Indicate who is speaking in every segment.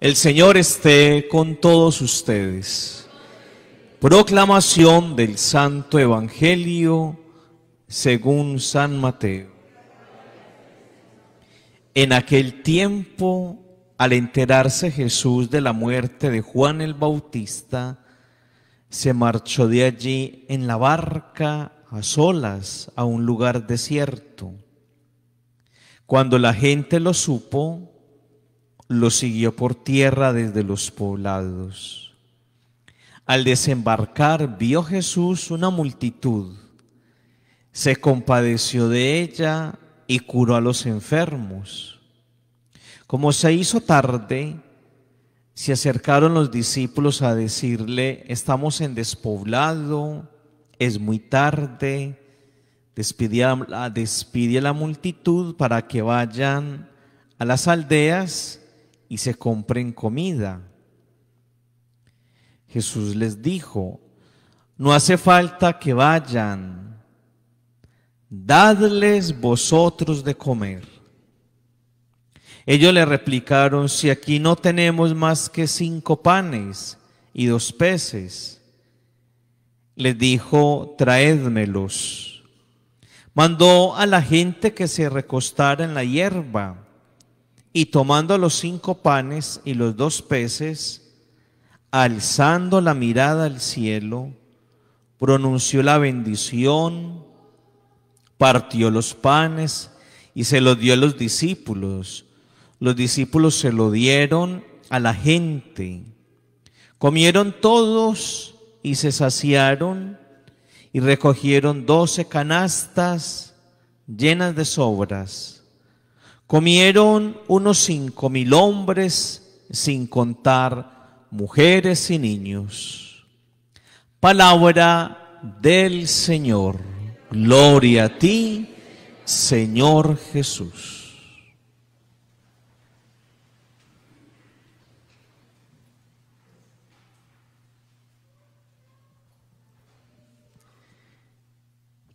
Speaker 1: El Señor esté con todos ustedes. Proclamación del Santo Evangelio según San Mateo. En aquel tiempo, al enterarse Jesús de la muerte de Juan el Bautista, se marchó de allí en la barca a solas a un lugar desierto. Cuando la gente lo supo, lo siguió por tierra desde los poblados. Al desembarcar vio Jesús una multitud, se compadeció de ella y curó a los enfermos. Como se hizo tarde, se acercaron los discípulos a decirle, estamos en despoblado, es muy tarde, despide a, a la multitud para que vayan a las aldeas y se compren comida. Jesús les dijo, no hace falta que vayan, dadles vosotros de comer. Ellos le replicaron, si aquí no tenemos más que cinco panes y dos peces, les dijo, traédmelos. Mandó a la gente que se recostara en la hierba y tomando los cinco panes y los dos peces, alzando la mirada al cielo, pronunció la bendición, partió los panes y se los dio a los discípulos. Los discípulos se lo dieron a la gente. Comieron todos y se saciaron y recogieron doce canastas llenas de sobras. Comieron unos cinco mil hombres, sin contar mujeres y niños. Palabra del Señor. Gloria a ti, Señor Jesús.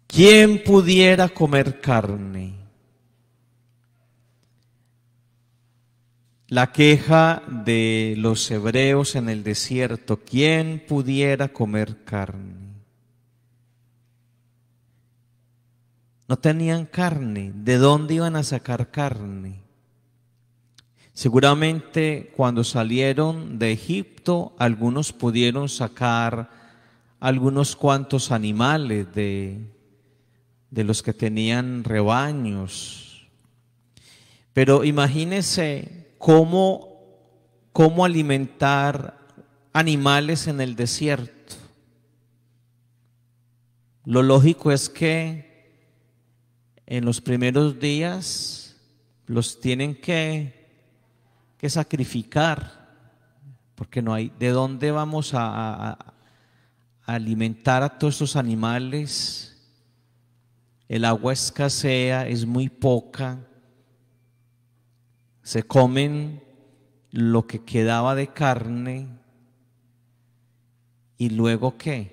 Speaker 1: ¿Quién pudiera comer carne? La queja de los hebreos en el desierto, ¿quién pudiera comer carne? No tenían carne, ¿de dónde iban a sacar carne? Seguramente cuando salieron de Egipto, algunos pudieron sacar algunos cuantos animales de, de los que tenían rebaños. Pero imagínense cómo, alimentar animales en el desierto. Lo lógico es que en los primeros días los tienen que, sacrificar, porque no hay de dónde vamos a, alimentar a todos estos animales. El agua escasea, es muy poca se comen lo que quedaba de carne y luego qué?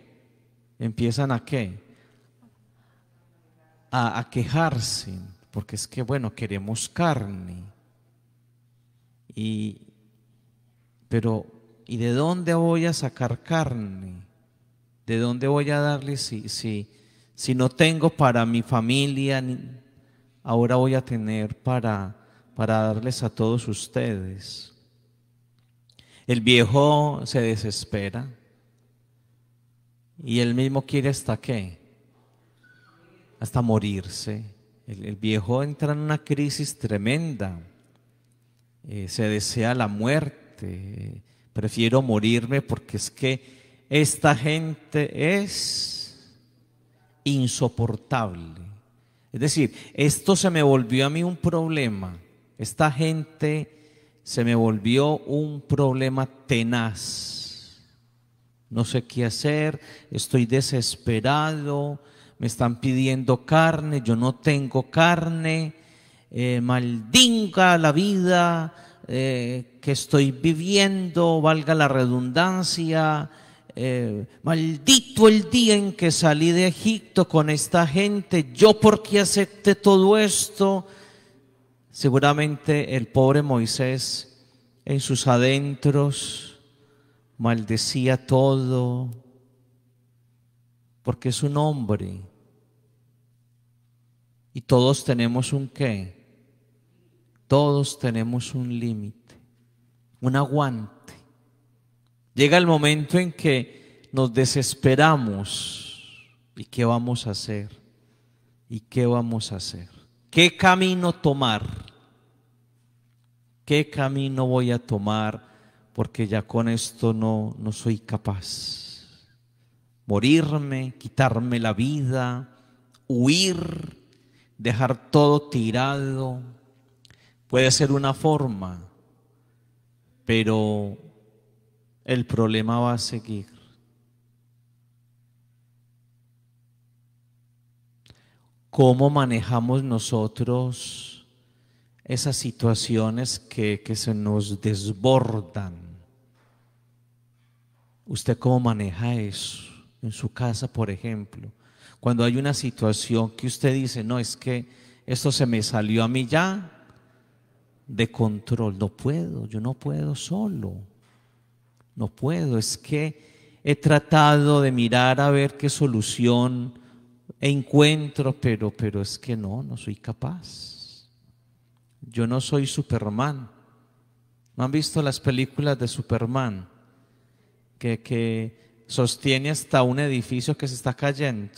Speaker 1: Empiezan a qué? A, quejarse, porque es que, bueno, queremos carne. Y, pero, ¿y de dónde voy a sacar carne? ¿De dónde voy a darle si, si, si no tengo para mi familia? Ahora voy a tener para para darles a todos ustedes. El viejo se desespera y él mismo quiere hasta qué? Hasta morirse. El, viejo entra en una crisis tremenda. Eh, se desea la muerte. Prefiero morirme porque es que esta gente es insoportable. Es decir, esto se me volvió a mí un problema esta gente se me volvió un problema tenaz. No sé qué hacer, estoy desesperado, me están pidiendo carne, yo no tengo carne, eh, la vida eh, que estoy viviendo, valga la redundancia, eh, maldito el día en que salí de Egipto con esta gente, yo porque acepté todo esto, Seguramente el pobre Moisés en sus adentros maldecía todo, porque es un hombre. Y todos tenemos un qué. Todos tenemos un límite, un aguante. Llega el momento en que nos desesperamos. ¿Y qué vamos a hacer? ¿Y qué vamos a hacer? ¿Qué camino tomar? ¿Qué camino voy a tomar? Porque ya con esto no, no soy capaz. Morirme, quitarme la vida, huir, dejar todo tirado, puede ser una forma, pero el problema va a seguir. cómo manejamos nosotros esas situaciones que, se nos desbordan. ¿Usted cómo maneja eso? En su casa, por ejemplo, cuando hay una situación que usted dice, no, es que esto se me salió a mí ya de control, no puedo, yo no puedo solo, no puedo, es que he tratado de mirar a ver qué solución encuentro, pero, pero es que no, no soy capaz. Yo no soy Superman. ¿No han visto las películas de Superman? Que, que sostiene hasta un edificio que se está cayendo.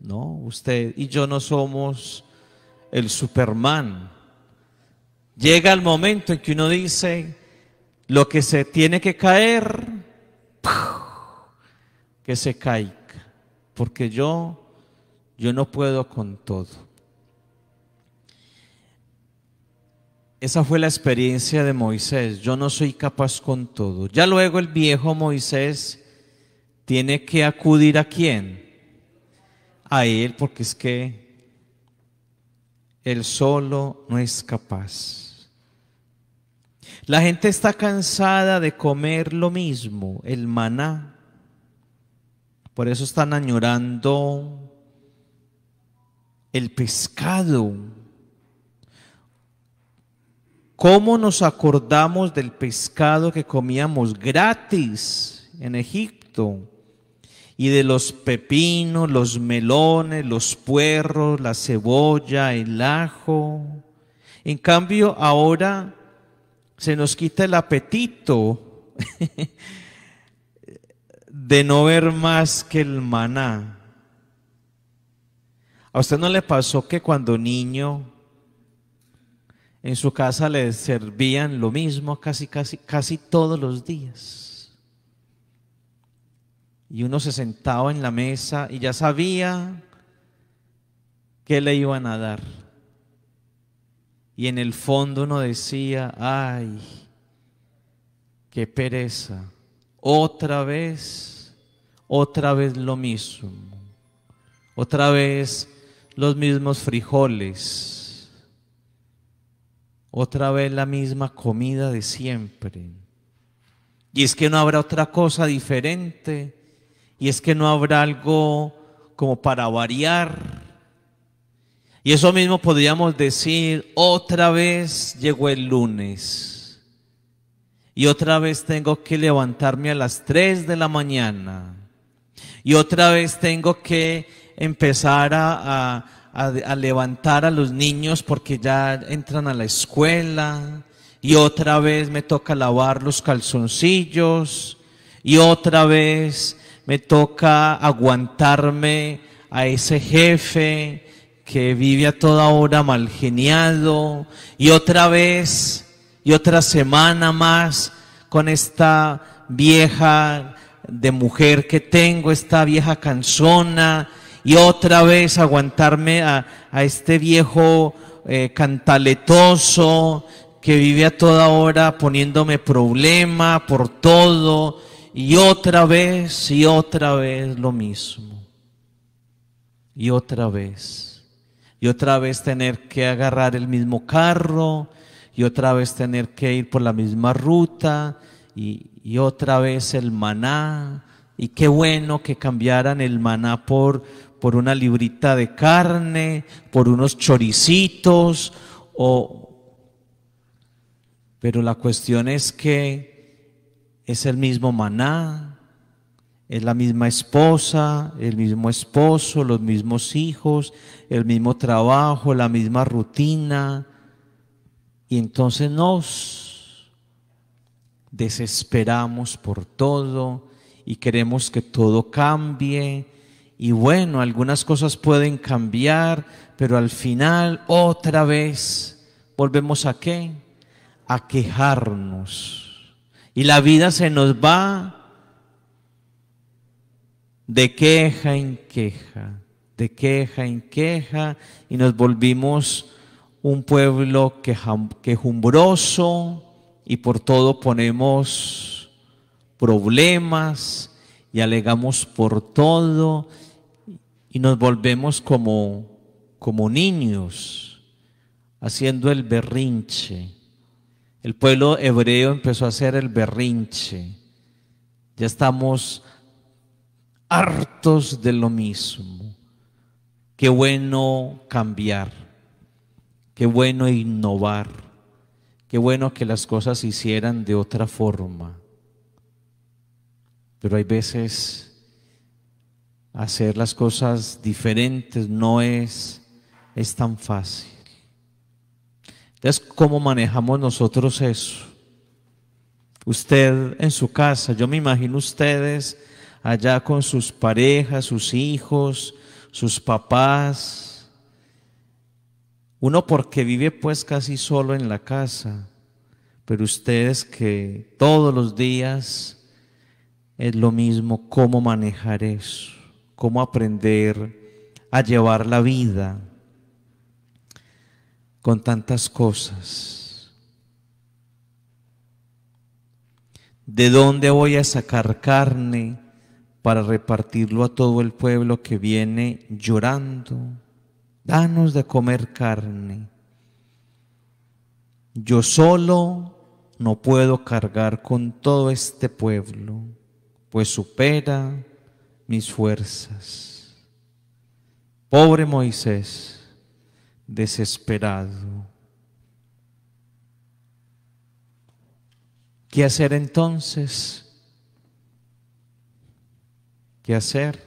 Speaker 1: No, usted y yo no somos el Superman. Llega el momento en que uno dice, lo que se tiene que caer, que se caiga. Porque yo yo no puedo con todo. Esa fue la experiencia de Moisés. Yo no soy capaz con todo. Ya luego el viejo Moisés tiene que acudir a quién? A él, porque es que él solo no es capaz. La gente está cansada de comer lo mismo, el maná. Por eso están añorando el pescado. ¿Cómo nos acordamos del pescado que comíamos gratis en Egipto? Y de los pepinos, los melones, los puerros, la cebolla, el ajo. En cambio, ahora se nos quita el apetito de no ver más que el maná. ¿A usted no le pasó que cuando niño en su casa le servían lo mismo casi, casi, casi todos los días? Y uno se sentaba en la mesa y ya sabía qué le iban a dar. Y en el fondo uno decía, ay, qué pereza, otra vez, otra vez lo mismo, otra vez los mismos frijoles, otra vez la misma comida de siempre. Y es que no habrá otra cosa diferente, y es que no habrá algo como para variar. Y eso mismo podríamos decir, otra vez llegó el lunes, y otra vez tengo que levantarme a las 3 de la mañana, y otra vez tengo que empezar a, levantar a los niños porque ya entran a la escuela y otra vez me toca lavar los calzoncillos y otra vez me toca aguantarme a ese jefe que vive a toda hora mal geniado y otra vez y otra semana más con esta vieja de mujer que tengo, esta vieja canzona y otra vez aguantarme a, a este viejo eh, cantaletoso que vive a toda hora poniéndome problema por todo y otra vez y otra vez lo mismo. Y otra vez. Y otra vez tener que agarrar el mismo carro y otra vez tener que ir por la misma ruta y, y otra vez el maná. Y qué bueno que cambiaran el maná por por una librita de carne, por unos choricitos, o... Pero la cuestión es que es el mismo maná, es la misma esposa, el mismo esposo, los mismos hijos, el mismo trabajo, la misma rutina. Y entonces nos desesperamos por todo y queremos que todo cambie y bueno, algunas cosas pueden cambiar, pero al final otra vez volvemos a qué? A quejarnos. Y la vida se nos va de queja en queja, de queja en queja, y nos volvimos un pueblo quejumbroso y por todo ponemos problemas y alegamos por todo y nos volvemos como, como niños, haciendo el berrinche. El pueblo hebreo empezó a hacer el berrinche. Ya estamos hartos de lo mismo. Qué bueno cambiar, qué bueno innovar, qué bueno que las cosas se hicieran de otra forma. Pero hay veces hacer las cosas diferentes no es, es tan fácil. Entonces, ¿cómo manejamos nosotros eso? Usted en su casa, yo me imagino ustedes allá con sus parejas, sus hijos, sus papás. Uno porque vive pues casi solo en la casa, pero ustedes que todos los días es lo mismo, ¿cómo manejar eso? cómo aprender a llevar la vida con tantas cosas. ¿De dónde voy a sacar carne para repartirlo a todo el pueblo que viene llorando? Danos de comer carne. Yo solo no puedo cargar con todo este pueblo, pues supera mis fuerzas. Pobre Moisés, desesperado. ¿Qué hacer entonces? ¿Qué hacer?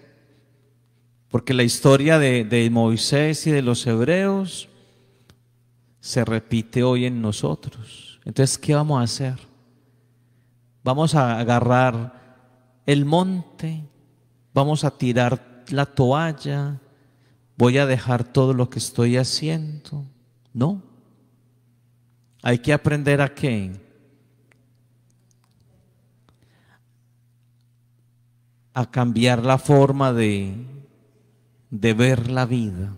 Speaker 1: Porque la historia de, Moisés y de los hebreos se repite hoy en nosotros. Entonces, ¿qué vamos a hacer? Vamos a agarrar el monte vamos a tirar la toalla, voy a dejar todo lo que estoy haciendo. No. Hay que aprender a qué. A cambiar la forma de, de ver la vida.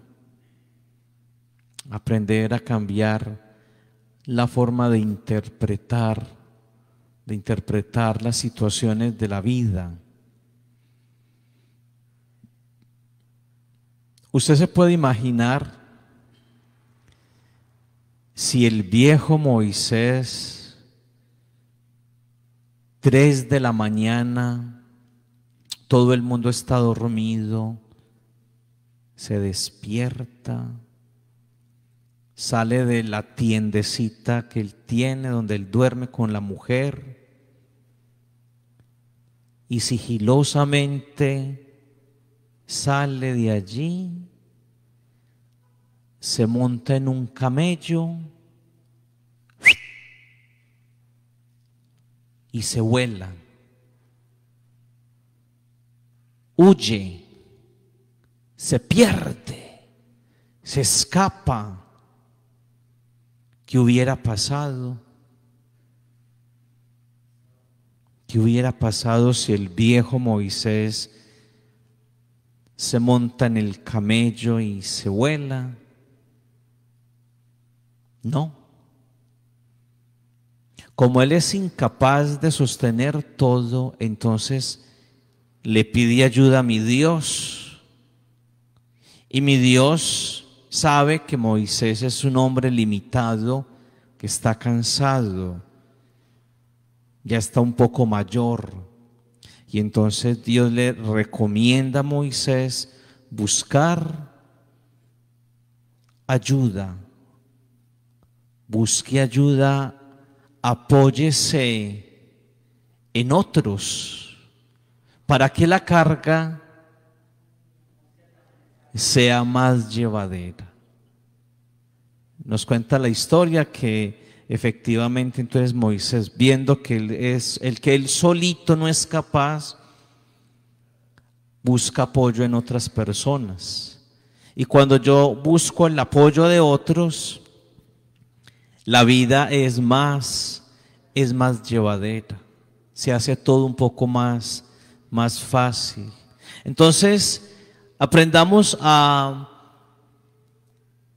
Speaker 1: Aprender a cambiar la forma de interpretar, de interpretar las situaciones de la vida Usted se puede imaginar si el viejo Moisés, tres de la mañana, todo el mundo está dormido, se despierta, sale de la tiendecita que él tiene, donde él duerme con la mujer, y sigilosamente sale de allí, se monta en un camello y se vuela. Huye, se pierde, se escapa. ¿Qué hubiera pasado? ¿Qué hubiera pasado si el viejo Moisés se monta en el camello y se vuela. No. Como él es incapaz de sostener todo, entonces le pide ayuda a mi Dios. Y mi Dios sabe que Moisés es un hombre limitado, que está cansado, ya está un poco mayor y entonces Dios le recomienda a Moisés buscar ayuda. Busque ayuda, apóyese en otros para que la carga sea más llevadera. Nos cuenta la historia que efectivamente entonces Moisés, viendo que él es el que él solito no es capaz, busca apoyo en otras personas. Y cuando yo busco el apoyo de otros, la vida es más, es más llevadera. Se hace todo un poco más, más fácil. Entonces, aprendamos a,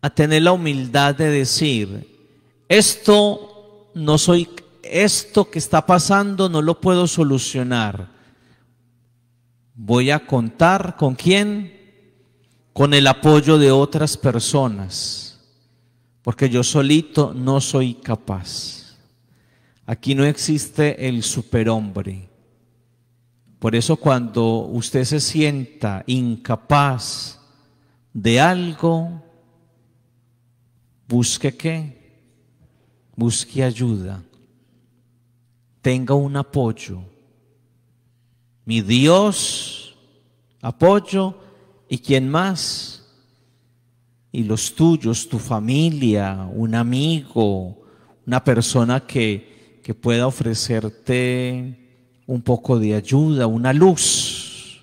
Speaker 1: a tener la humildad de decir, esto no soy, esto que está pasando no lo puedo solucionar. Voy a contar con quién? Con el apoyo de otras personas, porque yo solito no soy capaz. Aquí no existe el superhombre. Por eso cuando usted se sienta incapaz de algo, busque qué? busque ayuda, tenga un apoyo. Mi Dios, apoyo, ¿y quién más? Y los tuyos, tu familia, un amigo, una persona que, que pueda ofrecerte un poco de ayuda, una luz.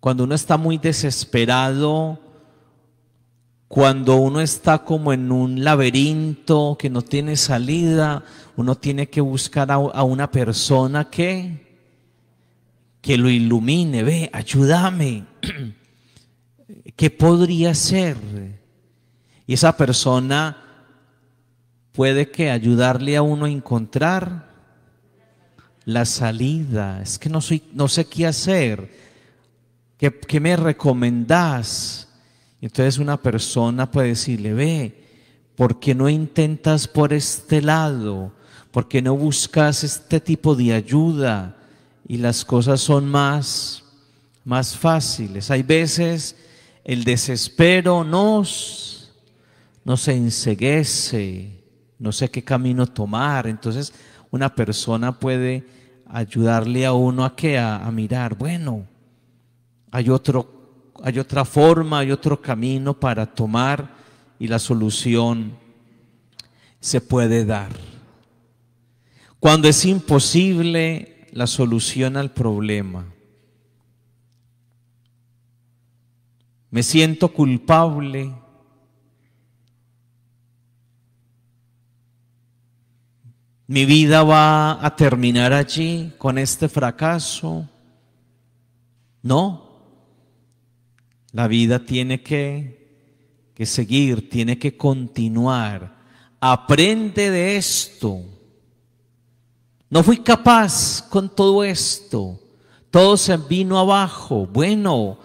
Speaker 1: Cuando uno está muy desesperado, cuando uno está como en un laberinto que no tiene salida, uno tiene que buscar a, una persona que, que lo ilumine, ve, ayúdame. ¿Qué podría ser? Y esa persona puede que ayudarle a uno a encontrar la salida. Es que no, soy, no sé qué hacer. ¿Qué, qué me recomendás? Entonces una persona puede decirle, ve, ¿por qué no intentas por este lado? ¿Por qué no buscas este tipo de ayuda? Y las cosas son más, más fáciles. Hay veces el desespero nos, nos enseguece, no sé qué camino tomar. Entonces una persona puede ayudarle a uno a que a mirar, bueno, hay otro hay otra forma, hay otro camino para tomar y la solución se puede dar. Cuando es imposible la solución al problema. Me siento culpable. Mi vida va a terminar allí con este fracaso. No, la vida tiene que, que seguir, tiene que continuar. Aprende de esto. No fui capaz con todo esto. Todo se vino abajo. Bueno,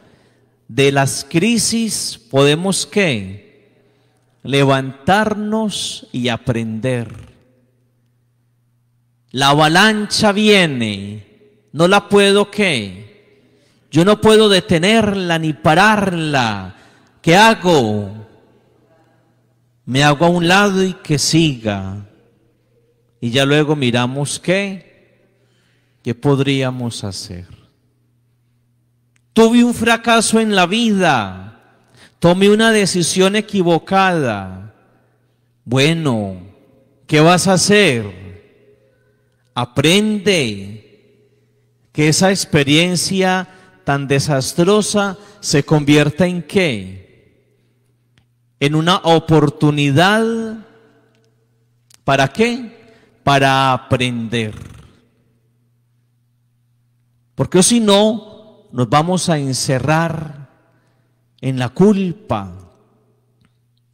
Speaker 1: de las crisis podemos qué? Levantarnos y aprender. La avalancha viene. No la puedo qué? Yo no puedo detenerla ni pararla. ¿Qué hago? Me hago a un lado y que siga. Y ya luego miramos qué, qué podríamos hacer. Tuve un fracaso en la vida. Tomé una decisión equivocada. Bueno, ¿qué vas a hacer? Aprende que esa experiencia tan desastrosa se convierta en qué? En una oportunidad. ¿Para qué? Para aprender. Porque si no, nos vamos a encerrar en la culpa,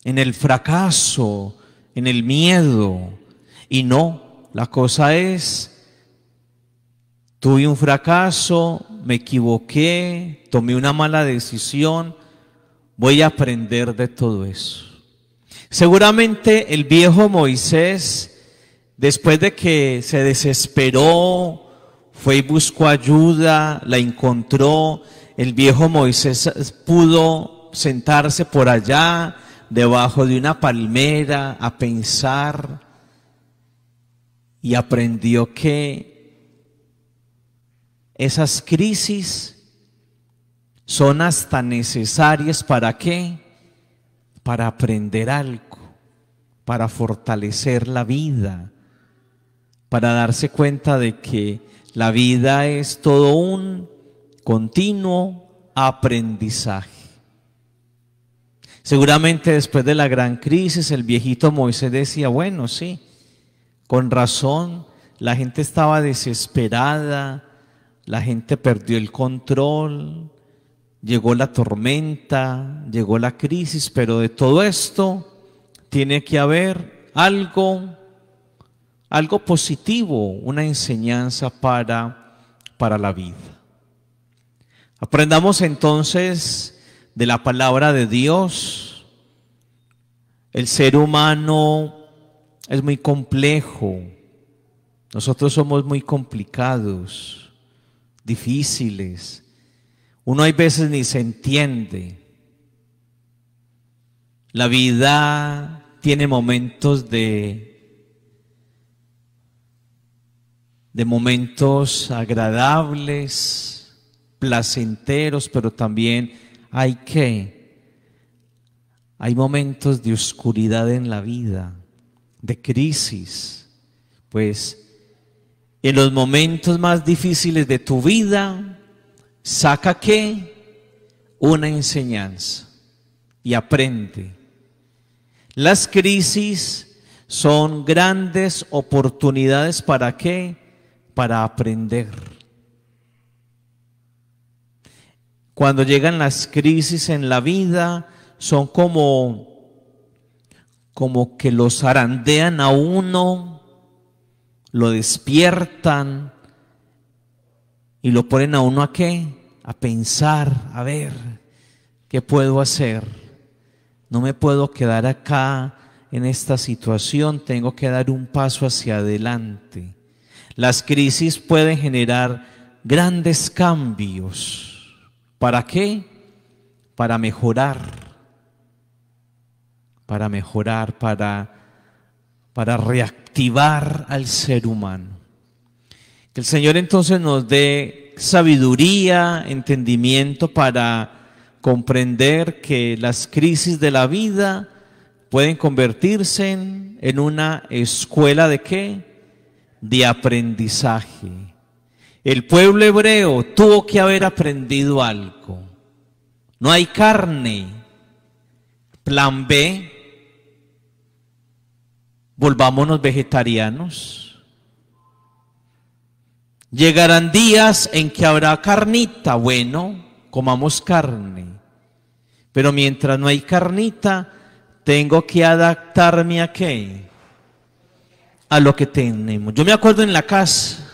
Speaker 1: en el fracaso, en el miedo. Y no, la cosa es Tuve un fracaso, me equivoqué, tomé una mala decisión, voy a aprender de todo eso. Seguramente el viejo Moisés, después de que se desesperó, fue y buscó ayuda, la encontró, el viejo Moisés pudo sentarse por allá, debajo de una palmera, a pensar y aprendió que esas crisis son hasta necesarias para qué? Para aprender algo, para fortalecer la vida, para darse cuenta de que la vida es todo un continuo aprendizaje. Seguramente después de la gran crisis el viejito Moisés decía, bueno, sí, con razón, la gente estaba desesperada, la gente perdió el control, llegó la tormenta, llegó la crisis, pero de todo esto tiene que haber algo, algo positivo, una enseñanza para, para la vida. Aprendamos entonces de la palabra de Dios. El ser humano es muy complejo. Nosotros somos muy complicados difíciles. Uno hay veces ni se entiende. La vida tiene momentos de de momentos agradables, placenteros, pero también hay que hay momentos de oscuridad en la vida, de crisis. Pues en los momentos más difíciles de tu vida, saca qué? Una enseñanza y aprende. Las crisis son grandes oportunidades para qué? Para aprender. Cuando llegan las crisis en la vida, son como como que los arandean a uno lo despiertan y lo ponen a uno a qué? A pensar, a ver, ¿qué puedo hacer? No me puedo quedar acá en esta situación, tengo que dar un paso hacia adelante. Las crisis pueden generar grandes cambios. ¿Para qué? Para mejorar, para mejorar, para para reactivar al ser humano. Que el Señor entonces nos dé sabiduría, entendimiento para comprender que las crisis de la vida pueden convertirse en, una escuela de qué? De aprendizaje. El pueblo hebreo tuvo que haber aprendido algo. No hay carne. Plan B, volvámonos vegetarianos. Llegarán días en que habrá carnita, bueno, comamos carne. Pero mientras no hay carnita, tengo que adaptarme a qué? A lo que tenemos. Yo me acuerdo en la casa,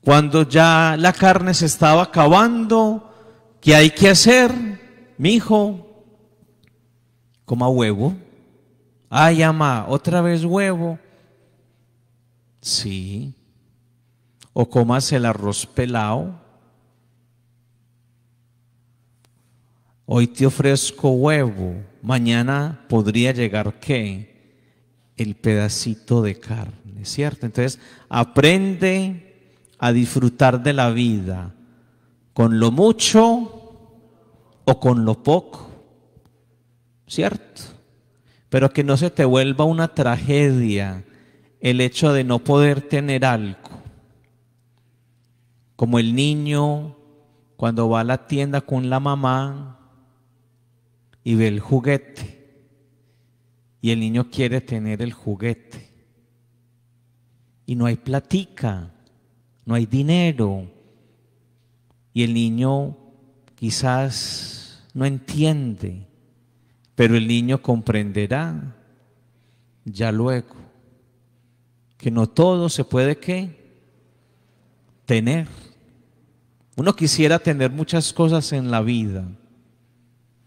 Speaker 1: cuando ya la carne se estaba acabando, ¿qué hay que hacer? Mi hijo, coma huevo. Ay, ama, otra vez huevo. Sí. O comas el arroz pelado. Hoy te ofrezco huevo. Mañana podría llegar qué? El pedacito de carne, ¿cierto? Entonces, aprende a disfrutar de la vida con lo mucho o con lo poco, ¿cierto? pero que no se te vuelva una tragedia el hecho de no poder tener algo. Como el niño cuando va a la tienda con la mamá y ve el juguete y el niño quiere tener el juguete y no hay platica, no hay dinero y el niño quizás no entiende pero el niño comprenderá ya luego que no todo se puede ¿qué? tener. Uno quisiera tener muchas cosas en la vida,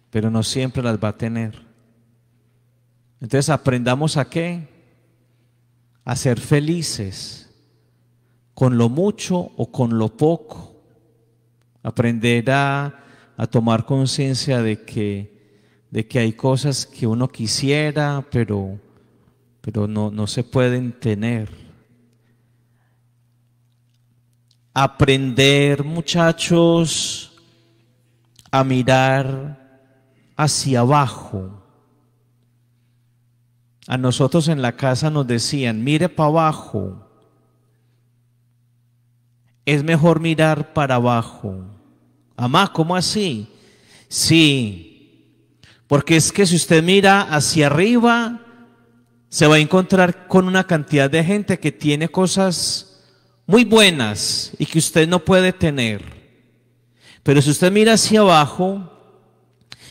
Speaker 1: pero no siempre las va a tener. Entonces aprendamos a qué? A ser felices con lo mucho o con lo poco. Aprender a tomar conciencia de que de que hay cosas que uno quisiera, pero, pero no, no se pueden tener. Aprender, muchachos, a mirar hacia abajo. A nosotros en la casa nos decían, mire para abajo. Es mejor mirar para abajo. Amá, ¿cómo así? Sí, porque es que si usted mira hacia arriba, se va a encontrar con una cantidad de gente que tiene cosas muy buenas y que usted no puede tener. Pero si usted mira hacia abajo,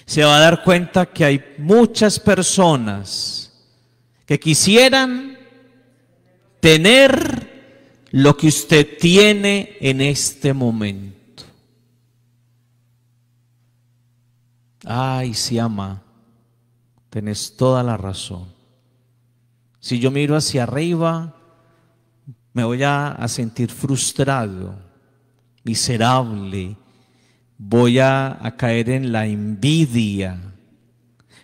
Speaker 1: se va a dar cuenta que hay muchas personas que quisieran tener lo que usted tiene en este momento. Ay, si ama, tenés toda la razón. Si yo miro hacia arriba, me voy a, sentir frustrado, miserable, voy a caer en la envidia.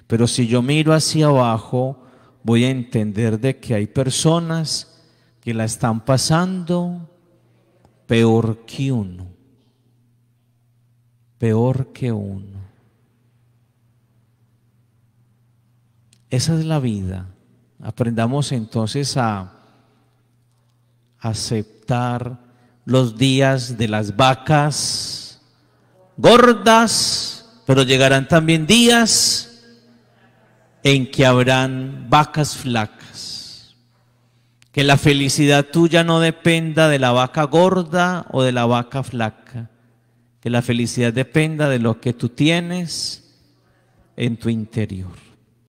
Speaker 1: Pero si yo miro hacia abajo, voy a entender de que hay personas que la están pasando peor que uno, peor que uno. Esa es la vida. Aprendamos entonces a aceptar los días de las vacas gordas, pero llegarán también días en que habrán vacas flacas. Que la felicidad tuya no dependa de la vaca gorda o de la vaca flaca. Que la felicidad dependa de lo que tú tienes en tu interior.